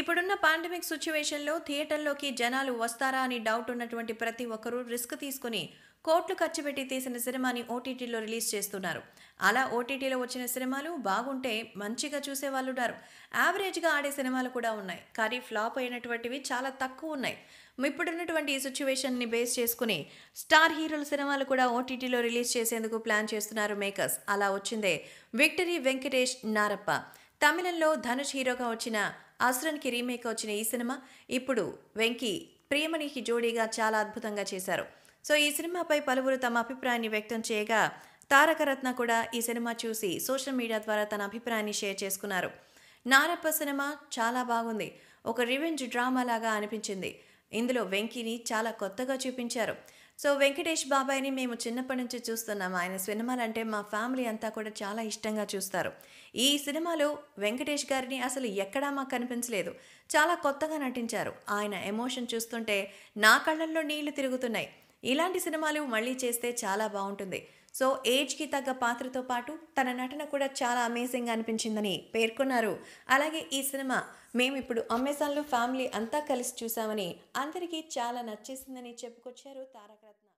ఇప్పుడున్న పాండమిక్ సిచ్యువేషన్లో థియేటర్లోకి జనాలు వస్తారా అని డౌట్ ఉన్నటువంటి ప్రతి ఒక్కరూ రిస్క్ తీసుకుని కోట్లు ఖర్చు పెట్టి తీసిన సినిమాని ఓటీటీలో రిలీజ్ చేస్తున్నారు అలా ఓటీటీలో వచ్చిన సినిమాలు బాగుంటే మంచిగా చూసే వాళ్ళు ఉన్నారు యావరేజ్గా ఆడే సినిమాలు కూడా ఉన్నాయి కానీ ఫ్లాప్ అయినటువంటివి చాలా తక్కువ ఉన్నాయి ఇప్పుడున్నటువంటి ఈ సిచ్యువేషన్ని బేస్ చేసుకుని స్టార్ హీరోల సినిమాలు కూడా ఓటీటీలో రిలీజ్ చేసేందుకు ప్లాన్ చేస్తున్నారు మేకర్స్ అలా వచ్చిందే విక్టరీ వెంకటేష్ నారప్ప తమిళంలో ధనుష్ హీరోగా వచ్చిన అసురన్కి రీమేక్ వచ్చిన ఈ సినిమా ఇప్పుడు వెంకీ ప్రియమణికి జోడీగా చాలా అద్భుతంగా చేశారు సో ఈ సినిమాపై పలువురు తమ అభిప్రాయాన్ని వ్యక్తం చేయగా తారకరత్న కూడా ఈ సినిమా చూసి సోషల్ మీడియా ద్వారా తన అభిప్రాయాన్ని షేర్ చేసుకున్నారు నారప్ప సినిమా చాలా బాగుంది ఒక రివెంజ్ డ్రామా లాగా అనిపించింది ఇందులో వెంకీని చాలా కొత్తగా చూపించారు సో వెంకటేష్ బాబాయ్ని మేము చిన్నప్పటి నుంచి చూస్తున్నాం ఆయన సినిమాలంటే మా ఫ్యామిలీ అంతా కూడా చాలా ఇష్టంగా చూస్తారు ఈ సినిమాలో వెంకటేష్ గారిని అసలు ఎక్కడా మాకు కనిపించలేదు చాలా కొత్తగా నటించారు ఆయన ఎమోషన్ చూస్తుంటే నా కళ్ళల్లో నీళ్లు తిరుగుతున్నాయి ఇలాంటి సినిమాలు మళ్ళీ చేస్తే చాలా బాగుంటుంది సో ఏజ్కి తగ్గ పాత్రతో పాటు తన నటన కూడా చాలా అమేజింగ్ అనిపించిందని పేర్కొన్నారు అలాగే ఈ సినిమా మేము ఇప్పుడు అమెజాన్లో ఫ్యామిలీ అంతా కలిసి చూసామని అందరికీ చాలా నచ్చేసిందని చెప్పుకొచ్చారు తారకరత్న